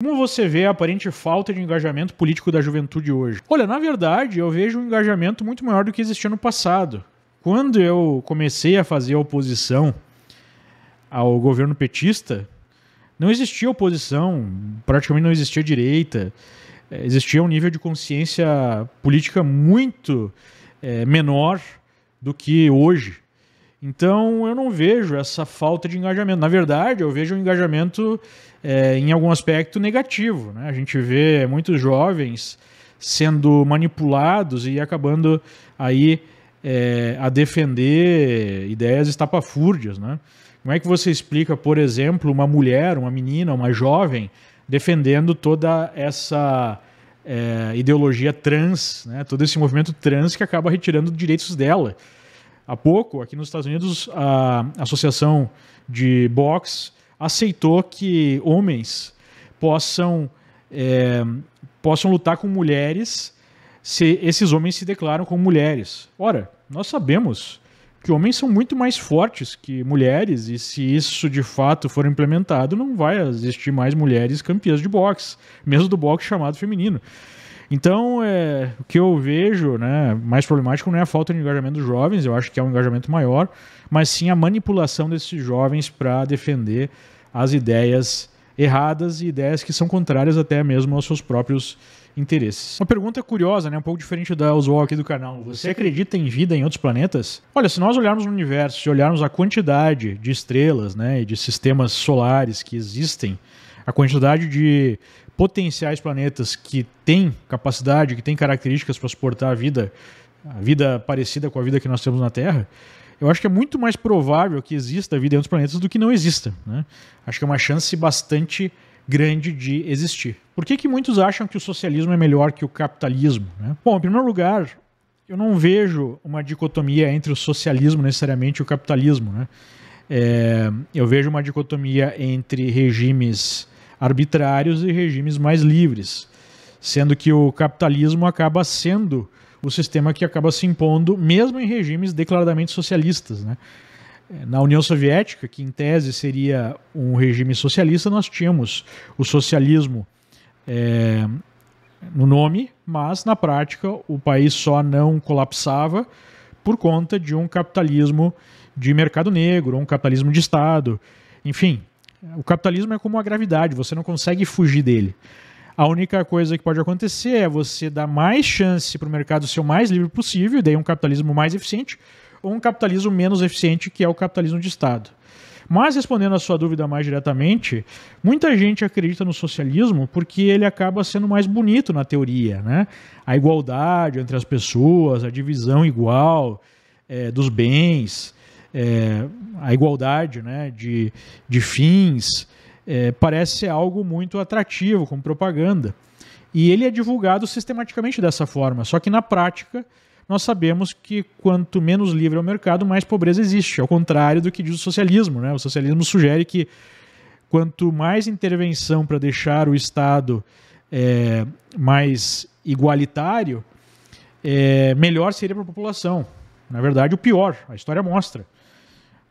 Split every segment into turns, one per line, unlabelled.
Como você vê a aparente falta de engajamento político da juventude hoje? Olha, na verdade, eu vejo um engajamento muito maior do que existia no passado. Quando eu comecei a fazer oposição ao governo petista, não existia oposição, praticamente não existia direita, eh, existia um nível de consciência política muito é, menor do que hoje. Então eu não vejo essa falta de engajamento. Na verdade, eu vejo um engajamento é, em algum aspecto negativo. Né? A gente vê muitos jovens sendo manipulados e acabando aí é, a defender ideias estapafúrdias. Né? Como é que você explica, por exemplo, uma mulher, uma menina, uma jovem defendendo toda essa é, ideologia trans, né? todo esse movimento trans que acaba retirando direitos dela? há pouco, aqui nos Estados Unidos, a Associação de Boxe aceitou que homens possam, é, possam lutar com mulheres se esses homens se declaram como mulheres. Ora, nós sabemos que homens são muito mais fortes que mulheres, e se isso de fato for implementado, não vai existir mais mulheres campeãs de boxe, mesmo do boxe chamado feminino. Então, é, o que eu vejo né, mais problemático não é a falta de engajamento dos jovens, eu acho que é um engajamento maior, mas sim a manipulação desses jovens para defender as ideias erradas e ideias que são contrárias até mesmo aos seus próprios interesses. Uma pergunta curiosa, né? um pouco diferente da usual aqui do canal. Você acredita em vida em outros planetas? Olha, se nós olharmos no universo, se olharmos a quantidade de estrelas né, e de sistemas solares que existem, a quantidade de potenciais planetas que têm capacidade, que têm características para suportar a vida, a vida parecida com a vida que nós temos na Terra, eu acho que é muito mais provável que exista vida em outros planetas do que não exista. Né? Acho que é uma chance bastante grande de existir. Por que, que muitos acham que o socialismo é melhor que o capitalismo? Né? Bom, em primeiro lugar, eu não vejo uma dicotomia entre o socialismo necessariamente e o capitalismo. Né? É, eu vejo uma dicotomia entre regimes arbitrários e regimes mais livres, sendo que o capitalismo acaba sendo o sistema que acaba se impondo mesmo em regimes declaradamente socialistas, né? Na União Soviética, que em tese seria um regime socialista, nós tínhamos o socialismo é, no nome, mas na prática o país só não colapsava por conta de um capitalismo de mercado negro, um capitalismo de Estado, enfim, o capitalismo é como a gravidade, você não consegue fugir dele. A única coisa que pode acontecer é você dar mais chance para o mercado ser o mais livre possível, e daí um capitalismo mais eficiente, ou um capitalismo menos eficiente, que é o capitalismo de Estado. Mas, respondendo a sua dúvida mais diretamente, muita gente acredita no socialismo porque ele acaba sendo mais bonito na teoria. Né? A igualdade entre as pessoas, a divisão igual é, dos bens é, a igualdade né, de, de fins, é, parece ser algo muito atrativo, como propaganda. E ele é divulgado sistematicamente dessa forma, só que na prática nós sabemos que quanto menos livre é o mercado, mais pobreza existe, ao contrário do que diz o socialismo. Né? O socialismo sugere que quanto mais intervenção para deixar o Estado é, mais igualitário, é, melhor seria para a população. Na verdade, o pior, a história mostra.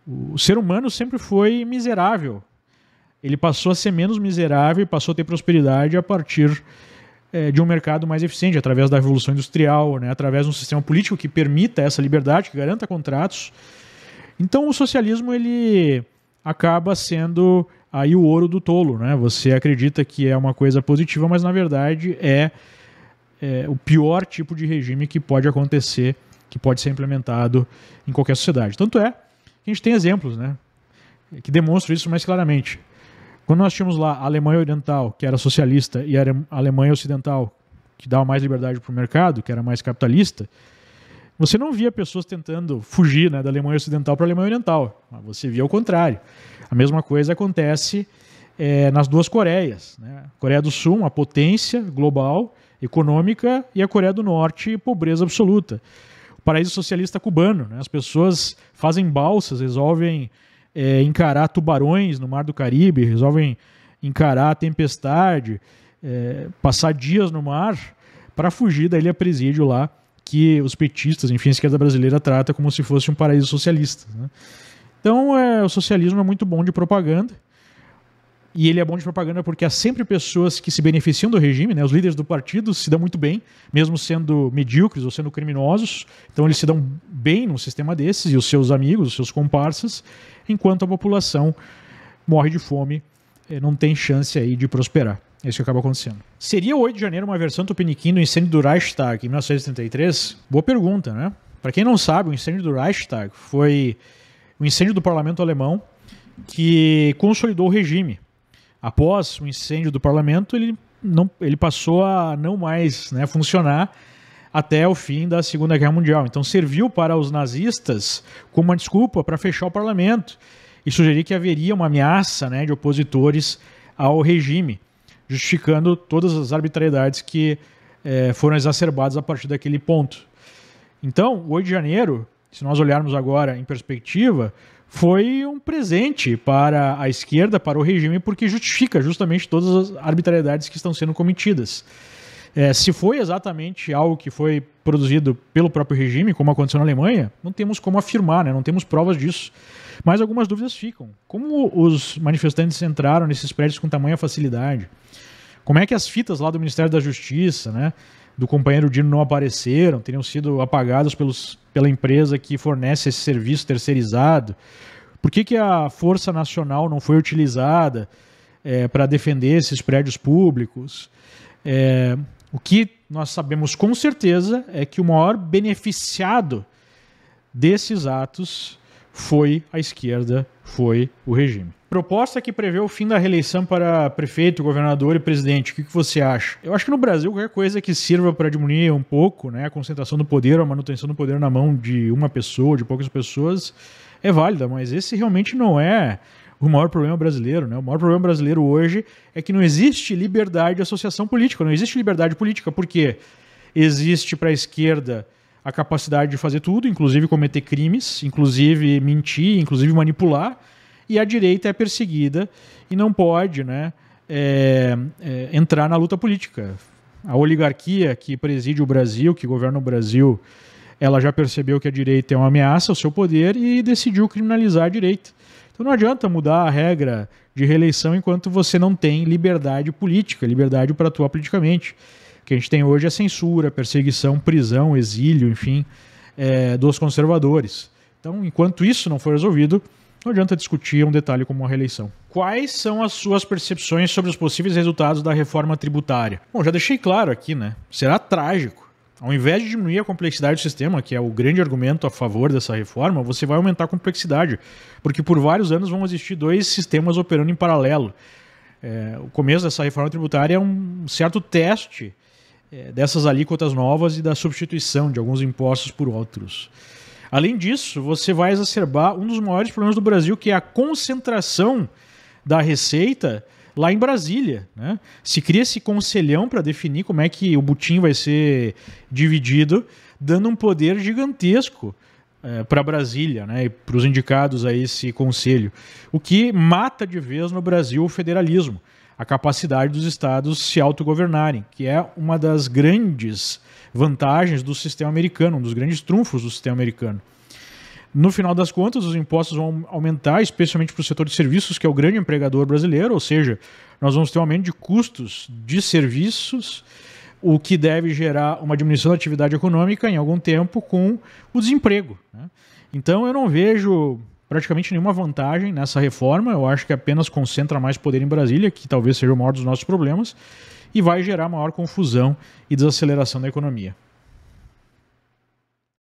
O ser humano sempre foi miserável. Ele passou a ser menos miserável e passou a ter prosperidade a partir é, de um mercado mais eficiente, através da revolução industrial, né, através de um sistema político que permita essa liberdade, que garanta contratos. Então o socialismo ele acaba sendo aí o ouro do tolo, né? Você acredita que é uma coisa positiva, mas na verdade é, é o pior tipo de regime que pode acontecer, que pode ser implementado em qualquer sociedade. Tanto é a gente tem exemplos, né? Que demonstram isso mais claramente. Quando nós tínhamos lá a Alemanha Oriental, que era socialista, e a Alemanha Ocidental, que dava mais liberdade para o mercado, que era mais capitalista, você não via pessoas tentando fugir né, da Alemanha Ocidental para a Alemanha Oriental. Você via o contrário. A mesma coisa acontece é, nas duas Coreias. Né? Coreia do Sul, uma potência global, econômica, e a Coreia do Norte, pobreza absoluta paraíso socialista cubano. Né? As pessoas fazem balsas, resolvem é, encarar tubarões no Mar do Caribe, resolvem encarar a tempestade, é, passar dias no mar para fugir da ilha presídio lá que os petistas, enfim, a esquerda brasileira trata como se fosse um paraíso socialista. Né? Então, é, o socialismo é muito bom de propaganda e ele é bom de propaganda porque há sempre pessoas que se beneficiam do regime, né? Os líderes do partido se dão muito bem, mesmo sendo medíocres ou sendo criminosos. Então eles se dão bem num sistema desses e os seus amigos, os seus comparsas, enquanto a população morre de fome, eh, não tem chance aí de prosperar. É isso que acaba acontecendo. Seria o 8 de janeiro uma versão tupiniquim do incêndio do Reichstag em 1933? Boa pergunta, né? Para quem não sabe, o incêndio do Reichstag foi o incêndio do parlamento alemão que consolidou o regime após o incêndio do parlamento, ele, não, ele passou a não mais né, funcionar até o fim da Segunda Guerra Mundial. Então serviu para os nazistas como uma desculpa para fechar o parlamento e sugerir que haveria uma ameaça né, de opositores ao regime, justificando todas as arbitrariedades que eh, foram exacerbadas a partir daquele ponto. Então, o 8 de janeiro, se nós olharmos agora em perspectiva, foi um presente para a esquerda, para o regime, porque justifica justamente todas as arbitrariedades que estão sendo cometidas. É, se foi exatamente algo que foi produzido pelo próprio regime, como aconteceu na Alemanha, não temos como afirmar, né? não temos provas disso. Mas algumas dúvidas ficam. Como os manifestantes entraram nesses prédios com tamanha facilidade? Como é que as fitas lá do Ministério da Justiça, né, do companheiro Dino não apareceram, teriam sido apagadas pelos, pela empresa que fornece esse serviço terceirizado? Por que, que a Força Nacional não foi utilizada é, para defender esses prédios públicos? É, o que nós sabemos com certeza é que o maior beneficiado desses atos foi a esquerda, foi o regime. Proposta que prevê o fim da reeleição para prefeito, governador e presidente. O que, você acha? Eu acho que no Brasil qualquer coisa que sirva para diminuir um pouco né, a concentração do poder, a manutenção do poder na mão de uma pessoa, de poucas pessoas, é válida, mas esse realmente não é o maior problema brasileiro, né? O maior problema brasileiro hoje é que não existe liberdade de associação política, não existe liberdade política, porque existe para a esquerda a capacidade de fazer tudo, inclusive cometer crimes, inclusive mentir, inclusive manipular, e a direita é perseguida e não pode né, é, é, entrar na luta política. A oligarquia que preside o Brasil, que governa o Brasil, ela já percebeu que a direita é uma ameaça ao seu poder e decidiu criminalizar a direita. Então não adianta mudar a regra de reeleição enquanto você não tem liberdade política, liberdade para atuar politicamente que a gente tem hoje é censura, perseguição, prisão, exílio, enfim, é, dos conservadores. Então, enquanto isso não for resolvido, não adianta discutir um detalhe como a reeleição. Quais são as suas percepções sobre os possíveis resultados da reforma tributária? Bom, já deixei claro aqui, né? Será trágico. Ao invés de diminuir a complexidade do sistema, que é o grande argumento a favor dessa reforma, você vai aumentar a complexidade, porque por vários anos vão existir dois sistemas operando em paralelo. É, o começo dessa reforma tributária é um certo teste é, dessas alíquotas novas e da substituição de alguns impostos por outros. Além disso, você vai exacerbar um dos maiores problemas do Brasil, que é a concentração da receita lá em Brasília. Né? Se cria esse conselhão para definir como é que o butim vai ser dividido, dando um poder gigantesco é, para Brasília né? e para os indicados a esse conselho, o que mata de vez no Brasil o federalismo a capacidade dos estados se autogovernarem, que é uma das grandes vantagens do sistema americano, um dos grandes trunfos do sistema americano. No final das contas, os impostos vão aumentar, especialmente para o setor de serviços, que é o grande empregador brasileiro, ou seja, nós vamos ter um aumento de custos de serviços, o que deve gerar uma diminuição da atividade econômica em algum tempo com o desemprego. Né? Então, eu não vejo praticamente nenhuma vantagem nessa reforma. Eu acho que apenas concentra mais poder em Brasília, que talvez seja o maior dos nossos problemas, e vai gerar maior confusão e desaceleração da economia.